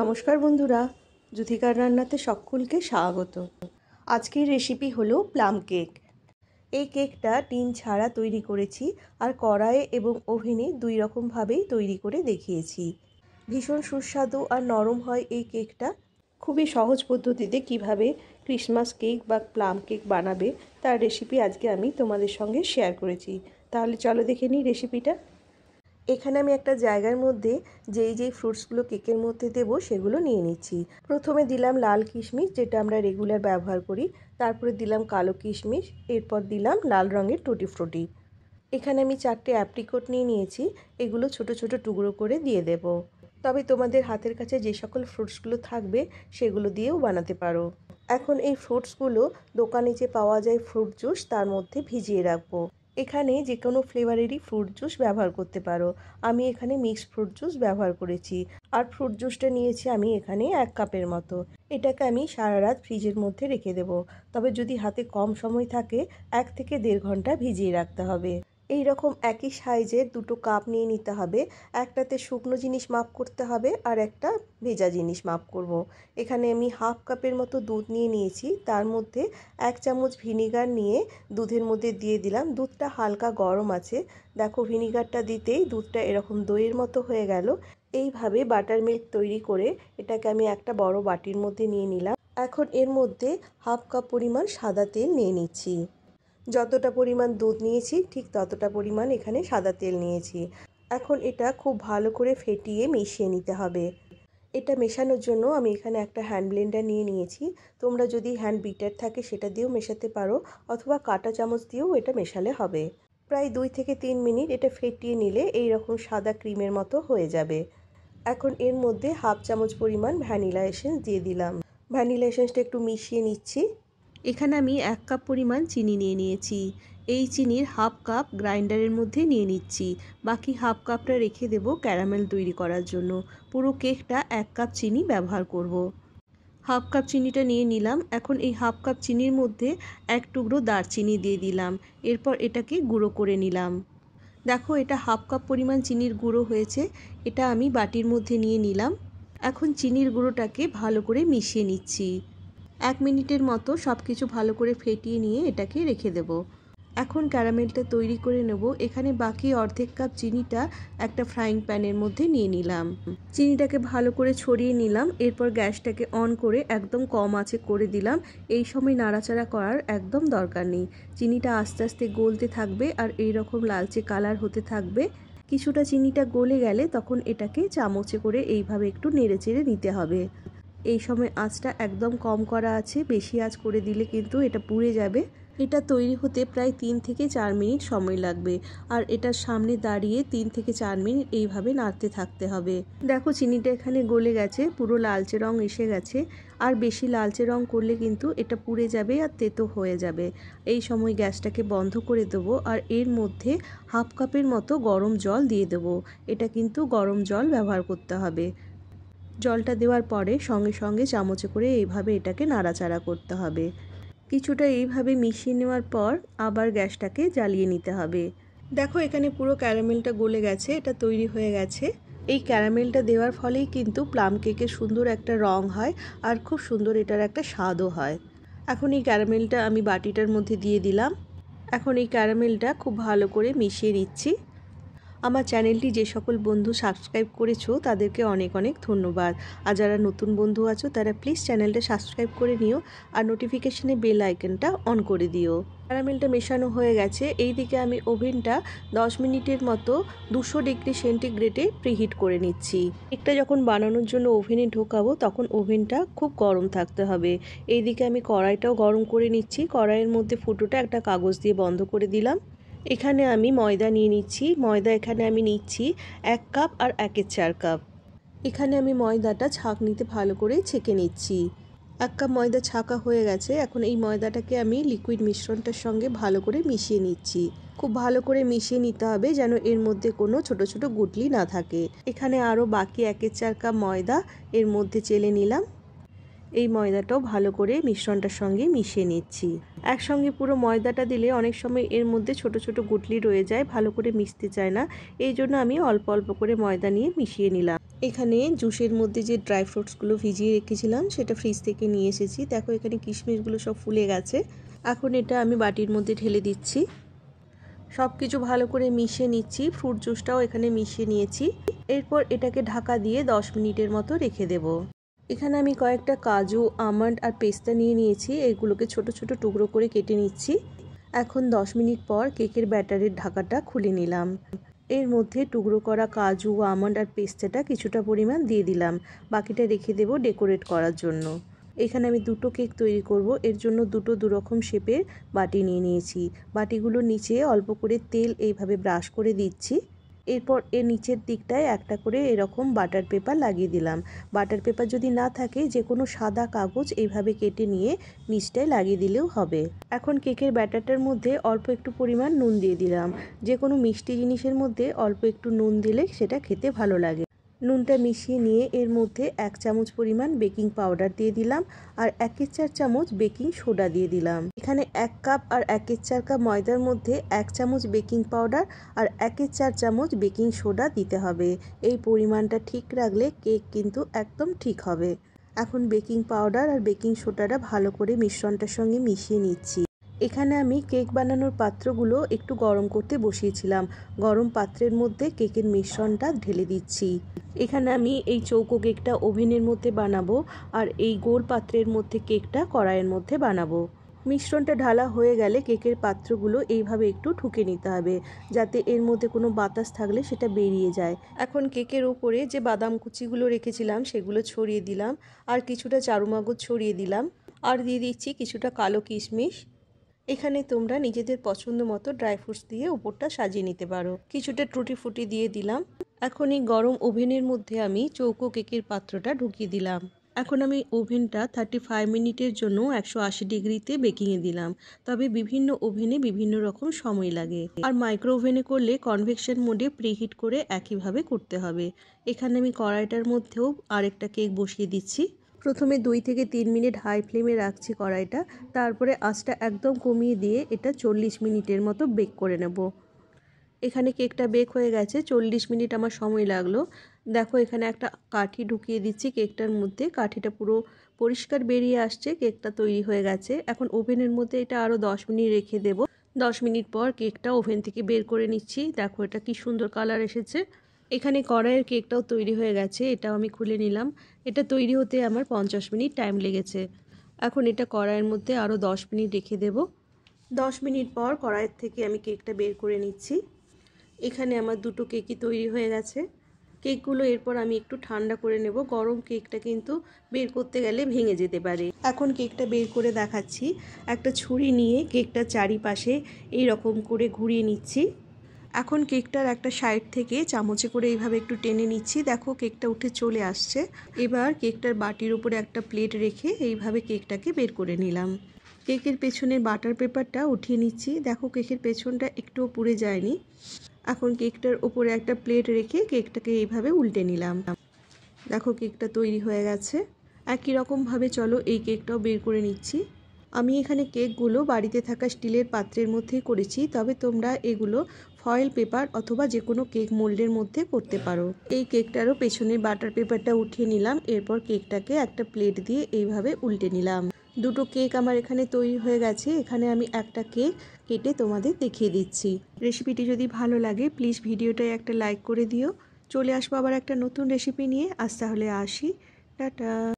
নমস্কার বন্ধুরা জুথিকার রান্নাতে সকলকে স্বাগত আজকের রেসিপি হলো প্লাম কেক এই কেকটা টিন ছাড়া তৈরি করেছি আর কড়াইয়ে এবং ওভেনে দুই রকমভাবেই তৈরি করে দেখিয়েছি ভীষণ সুস্বাদু আর নরম হয় এই কেকটা খুবই সহজ পদ্ধতিতে কিভাবে ক্রিসমাস কেক বা প্লাম কেক বানাবে তার রেসিপি আজকে আমি তোমাদের সঙ্গে শেয়ার করেছি তাহলে চলো দেখে নিই রেসিপিটা এখানে আমি একটা জায়গার মধ্যে যেই যেই ফ্রুটসগুলো কেকের মধ্যে দেব সেগুলো নিয়ে নিচ্ছি প্রথমে দিলাম লাল কিশমিশ যেটা আমরা রেগুলার ব্যবহার করি তারপরে দিলাম কালো কিশমিশ এরপর দিলাম লাল রঙের টুটি ফ্রুটি এখানে আমি চারটে অ্যাপ্রিকট নিয়ে নিয়েছি এগুলো ছোট ছোট টুকরো করে দিয়ে দেব তবে তোমাদের হাতের কাছে যে সকল ফ্রুটসগুলো থাকবে সেগুলো দিয়েও বানাতে পারো এখন এই ফ্রুটসগুলো দোকানে যে পাওয়া যায় ফ্রুট জুস তার মধ্যে ভিজিয়ে রাখবো এখানে যে কোনো ফ্লেভারেরই ফ্রুট জুস ব্যবহার করতে পারো আমি এখানে মিক্সড ফ্রুট জুস ব্যবহার করেছি আর ফ্রুট জুসটা নিয়েছি আমি এখানে এক কাপের মতো এটাকে আমি সারা রাত ফ্রিজের মধ্যে রেখে দেব তবে যদি হাতে কম সময় থাকে এক থেকে দেড় ঘন্টা ভিজিয়ে রাখতে হবে এই রকম একই সাইজে দুটো কাপ নিয়ে নিতে হবে একটাতে শুকনো জিনিস মাপ করতে হবে আর একটা ভেজা জিনিস মাপ করব। এখানে আমি হাফ কাপের মতো দুধ নিয়ে নিয়েছি তার মধ্যে এক চামচ ভিনিগার নিয়ে দুধের মধ্যে দিয়ে দিলাম দুধটা হালকা গরম আছে দেখো ভিনিগারটা দিতেই দুধটা এরকম দইয়ের মতো হয়ে গেল এইভাবে বাটার মিল্ক তৈরি করে এটাকে আমি একটা বড় বাটির মধ্যে নিয়ে নিলাম এখন এর মধ্যে হাফ কাপ পরিমাণ সাদা তেল নিয়ে নিচ্ছি যতটা পরিমাণ দুধ নিয়েছি ঠিক ততটা পরিমাণ এখানে সাদা তেল নিয়েছি এখন এটা খুব ভালো করে ফেটিয়ে মিশিয়ে নিতে হবে এটা মেশানোর জন্য আমি এখানে একটা হ্যান্ড ব্লেন্ডার নিয়ে নিয়েছি তোমরা যদি হ্যান্ড বিটার থাকে সেটা দিয়েও মেশাতে পারো অথবা কাটা চামচ দিয়েও এটা মেশালে হবে প্রায় দুই থেকে তিন মিনিট এটা ফেটিয়ে নিলে এই রকম সাদা ক্রিমের মতো হয়ে যাবে এখন এর মধ্যে হাফ চামচ পরিমাণ ভ্যানিলা এসেন্স দিয়ে দিলাম ভ্যানিলা এসেন্সটা একটু মিশিয়ে নিচ্ছি এখানে আমি এক কাপ পরিমাণ চিনি নিয়ে নিয়েছি এই চিনির হাফ কাপ গ্রাইন্ডারের মধ্যে নিয়ে নিচ্ছি বাকি হাফ কাপটা রেখে দেব ক্যারামেল তৈরি করার জন্য পুরো কেকটা এক কাপ চিনি ব্যবহার করব। হাফ কাপ চিনিটা নিয়ে নিলাম এখন এই হাফ কাপ চিনির মধ্যে এক টুকরো দারচিনি দিয়ে দিলাম এরপর এটাকে গুঁড়ো করে নিলাম দেখো এটা হাফ কাপ পরিমাণ চিনির গুঁড়ো হয়েছে এটা আমি বাটির মধ্যে নিয়ে নিলাম এখন চিনির গুঁড়োটাকে ভালো করে মিশিয়ে নিচ্ছি এক মিনিটের মতো সব কিছু ভালো করে ফেটিয়ে নিয়ে এটাকে রেখে দেব এখন ক্যারামেলটা তৈরি করে নেব এখানে বাকি অর্ধেক কাপ চিনিটা একটা ফ্রাইং প্যানের মধ্যে নিয়ে নিলাম চিনিটাকে ভালো করে ছড়িয়ে নিলাম এরপর গ্যাসটাকে অন করে একদম কম আঁচে করে দিলাম এই সময় নাড়াচাড়া করার একদম দরকার নেই চিনিটা আস্তে আস্তে গলতে থাকবে আর এই রকম লালচে কালার হতে থাকবে কিছুটা চিনিটা গলে গেলে তখন এটাকে চামচে করে এইভাবে একটু নেড়ে চেড়ে নিতে হবে এই সময় আঁচটা একদম কম করা আছে বেশি আঁচ করে দিলে কিন্তু এটা পুড়ে যাবে এটা তৈরি হতে প্রায় তিন থেকে চার মিনিট সময় লাগবে আর এটার সামনে দাঁড়িয়ে তিন থেকে চার মিনিট এইভাবে নাড়তে থাকতে হবে দেখো চিনিটা এখানে গলে গেছে পুরো লালচে রং এসে গেছে আর বেশি লালচে রং করলে কিন্তু এটা পুড়ে যাবে আর তেতো হয়ে যাবে এই সময় গ্যাসটাকে বন্ধ করে দেবো আর এর মধ্যে হাফ কাপের মতো গরম জল দিয়ে দেবো এটা কিন্তু গরম জল ব্যবহার করতে হবে জলটা দেওয়ার পরে সঙ্গে সঙ্গে চামচে করে এইভাবে এটাকে নাড়াচাড়া করতে হবে কিছুটা এইভাবে মিশিয়ে নেওয়ার পর আবার গ্যাসটাকে জ্বালিয়ে নিতে হবে দেখো এখানে পুরো ক্যারামেলটা গলে গেছে এটা তৈরি হয়ে গেছে এই ক্যারামেলটা দেওয়ার ফলেই কিন্তু প্লাম কেকের সুন্দর একটা রং হয় আর খুব সুন্দর এটার একটা স্বাদও হয় এখন এই ক্যারামেলটা আমি বাটিটার মধ্যে দিয়ে দিলাম এখন এই ক্যারামেলটা খুব ভালো করে মিশিয়ে নিচ্ছি আমার চ্যানেলটি যে সকল বন্ধু সাবস্ক্রাইব করেছো তাদেরকে অনেক অনেক ধন্যবাদ আর যারা নতুন বন্ধু আছো তারা প্লিজ চ্যানেলটা সাবস্ক্রাইব করে নিও আর নোটিফিকেশানে বেল আইকনটা অন করে দিও ক্যারামেলটা মেশানো হয়ে গেছে এই দিকে আমি ওভেনটা 10 মিনিটের মতো দুশো ডিগ্রি সেন্টিগ্রেডে প্রিহিট করে নিচ্ছি একটা যখন বানানোর জন্য ওভেনে ঢোকাবো তখন ওভেনটা খুব গরম থাকতে হবে এই দিকে আমি কড়াইটাও গরম করে নিচ্ছি কড়াইয়ের মধ্যে ফুটোটা একটা কাগজ দিয়ে বন্ধ করে দিলাম এখানে আমি ময়দা নিয়ে নিচ্ছি ময়দা এখানে আমি নিচ্ছি এক কাপ আর একের চার কাপ এখানে আমি ময়দাটা ছাঁক নিতে ভালো করে ছেঁকে নিচ্ছি এক কাপ ময়দা ছাঁকা হয়ে গেছে এখন এই ময়দাটাকে আমি লিকুইড মিশ্রণটার সঙ্গে ভালো করে মিশিয়ে নিচ্ছি খুব ভালো করে মিশিয়ে নিতে হবে যেন এর মধ্যে কোনো ছোট ছোট গুটলি না থাকে এখানে আরও বাকি একের চার কাপ ময়দা এর মধ্যে চেলে নিলাম এই ময়দাটাও ভালো করে মিশ্রণটার সঙ্গে মিশিয়ে নিচ্ছি একসঙ্গে পুরো ময়দাটা দিলে অনেক সময় এর মধ্যে ছোট ছোট গুটলি রয়ে যায় ভালো করে মিশতে চায় না এই জন্য আমি অল্প অল্প করে ময়দা নিয়ে মিশিয়ে নিলাম এখানে জুসের মধ্যে যে ড্রাই ফ্রুটসগুলো ভিজিয়ে রেখেছিলাম সেটা ফ্রিজ থেকে নিয়ে এসেছি দেখো এখানে কিশমিশগুলো সব ফুলে গেছে এখন এটা আমি বাটির মধ্যে ঢেলে দিচ্ছি সব কিছু ভালো করে মিশিয়ে নিচ্ছি ফ্রুট জুসটাও এখানে মিশিয়ে নিয়েছি এরপর এটাকে ঢাকা দিয়ে দশ মিনিটের মতো রেখে দেব এখানে আমি কয়েকটা কাজু আমন্ড আর পেস্তা নিয়ে নিয়েছি এগুলোকে ছোট ছোট টুকরো করে কেটে নিচ্ছি এখন দশ মিনিট পর কেকের ব্যাটারের ঢাকাটা খুলে নিলাম এর মধ্যে টুকরো করা কাজু আমন্ড আর পেস্তাটা কিছুটা পরিমাণ দিয়ে দিলাম বাকিটা রেখে দেব ডেকোরেট করার জন্য এখানে আমি দুটো কেক তৈরি করব এর জন্য দুটো দুরকম শেপের বাটি নিয়ে নিয়েছি বাটিগুলোর নিচে অল্প করে তেল এইভাবে ব্রাশ করে দিচ্ছি এরপর এর নিচের দিকটায় একটা করে এরকম বাটার পেপার লাগিয়ে দিলাম বাটার পেপার যদি না থাকে যে কোনো সাদা কাগজ এইভাবে কেটে নিয়ে নিচটায় লাগিয়ে দিলেও হবে এখন কেকের ব্যাটারটার মধ্যে অল্প একটু পরিমাণ নুন দিয়ে দিলাম যে কোনো মিষ্টি জিনিসের মধ্যে অল্প একটু নুন দিলে সেটা খেতে ভালো লাগে নুনটা মিশিয়ে নিয়ে এর মধ্যে এক চামচ পরিমাণ বেকিং পাউডার দিয়ে দিলাম আর একের চার চামচ বেকিং সোডা দিয়ে দিলাম এখানে এক কাপ আর একের চার কাপ ময়দার মধ্যে এক চামচ বেকিং পাউডার আর একের চার চামচ বেকিং সোডা দিতে হবে এই পরিমাণটা ঠিক রাখলে কেক কিন্তু একদম ঠিক হবে এখন বেকিং পাউডার আর বেকিং সোডাটা ভালো করে মিশ্রণটার সঙ্গে মিশিয়ে নিচ্ছি এখানে আমি কেক বানানোর পাত্রগুলো একটু গরম করতে বসিয়েছিলাম গরম পাত্রের মধ্যে কেকের মিশ্রণটা ঢেলে দিচ্ছি এখানে আমি এই চৌকো কেকটা ওভেনের মধ্যে বানাবো আর এই গোল পাত্রের মধ্যে কেকটা কড়াইয়ের মধ্যে বানাবো মিশ্রণটা ঢালা হয়ে গেলে কেকের পাত্রগুলো এইভাবে একটু ঠুকে নিতে হবে যাতে এর মধ্যে কোনো বাতাস থাকলে সেটা বেরিয়ে যায় এখন কেকের ওপরে যে বাদাম কুচিগুলো রেখেছিলাম সেগুলো ছড়িয়ে দিলাম আর কিছুটা চারুমাগজ ছড়িয়ে দিলাম আর দিয়ে দিচ্ছি কিছুটা কালো কিশমিশ এখানে তোমরা নিজেদের পছন্দ মতো ড্রাই ফ্রুটস দিয়ে উপরটা সাজিয়ে নিতে পারো কিছুটা টুটি ফুটি দিয়ে দিলাম এখন এই গরম ওভেনের মধ্যে আমি চৌকো কেকের পাত্রটা ঢুকিয়ে দিলাম এখন আমি ওভেনটা থার্টি ফাইভ মিনিটের জন্য একশো আশি ডিগ্রিতে বেকিংয়ে দিলাম তবে বিভিন্ন ওভেনে বিভিন্ন রকম সময় লাগে আর মাইক্রো ওভেনে করলে কনভেকশন মোডে প্রিহিট করে একইভাবে করতে হবে এখানে আমি কড়াইটার মধ্যেও আরেকটা কেক বসিয়ে দিচ্ছি প্রথমে দুই থেকে তিন মিনিট হাই ফ্লেমে রাখছি কড়াইটা তারপরে আঁচটা একদম কমিয়ে দিয়ে এটা চল্লিশ মিনিটের মতো বেক করে নেব এখানে কেকটা বেক হয়ে গেছে চল্লিশ মিনিট আমার সময় লাগলো দেখো এখানে একটা কাঠি ঢুকিয়ে দিচ্ছি কেকটার মধ্যে কাঠিটা পুরো পরিষ্কার বেরিয়ে আসছে কেকটা তৈরি হয়ে গেছে এখন ওভেনের মধ্যে এটা আরও দশ মিনিট রেখে দেব দশ মিনিট পর কেকটা ওভেন থেকে বের করে নিচ্ছি দেখো এটা কি সুন্দর কালার এসেছে এখানে কড়াইয়ের কেকটাও তৈরি হয়ে গেছে এটাও আমি খুলে নিলাম এটা তৈরি হতে আমার পঞ্চাশ মিনিট টাইম লেগেছে এখন এটা কড়াইয়ের মধ্যে আরও দশ মিনিট রেখে দেব দশ মিনিট পর কড়াইয়ের থেকে আমি কেকটা বের করে নিচ্ছি এখানে আমার দুটো কেকই তৈরি হয়ে গেছে কেকগুলো এরপর আমি একটু ঠান্ডা করে নেব গরম কেকটা কিন্তু বের করতে গেলে ভেঙে যেতে পারে এখন কেকটা বের করে দেখাচ্ছি একটা ছুরি নিয়ে কেকটা চারিপাশে এই রকম করে ঘুরিয়ে নিচ্ছি এখন কেকটার একটা সাইড থেকে চামচে করে এইভাবে একটু টেনে নিচ্ছি দেখো কেকটা উঠে চলে আসছে এবার কেকটার বাটির উপরে একটা প্লেট রেখে এইভাবে কেকটাকে বের করে নিলাম কেকের পেছনের বাটার পেপারটা উঠিয়ে নিচ্ছি দেখো কেকের পেছনটা একটুও পুড়ে যায়নি এখন কেকটার উপরে একটা প্লেট রেখে কেকটাকে এইভাবে উল্টে নিলাম দেখো কেকটা তৈরি হয়ে গেছে একই রকমভাবে চলো এই কেকটাও বের করে নিচ্ছি আমি এখানে কেকগুলো বাড়িতে থাকা স্টিলের পাত্রের মধ্যেই করেছি তবে তোমরা এগুলো ফয়েল পেপার অথবা যে কোনো কেক মোল্ডের মধ্যে করতে পারো এই কেকটারও পেছনের বাটার পেপারটা উঠিয়ে নিলাম এরপর কেকটাকে একটা প্লেট দিয়ে এইভাবে উল্টে নিলাম দুটো কেক আমার এখানে তৈরি হয়ে গেছে এখানে আমি একটা কেক কেটে তোমাদের দেখিয়ে দিচ্ছি রেসিপিটি যদি ভালো লাগে প্লিজ ভিডিওটায় একটা লাইক করে দিও চলে আসবো আবার একটা নতুন রেসিপি নিয়ে আজ তাহলে আসি টাটা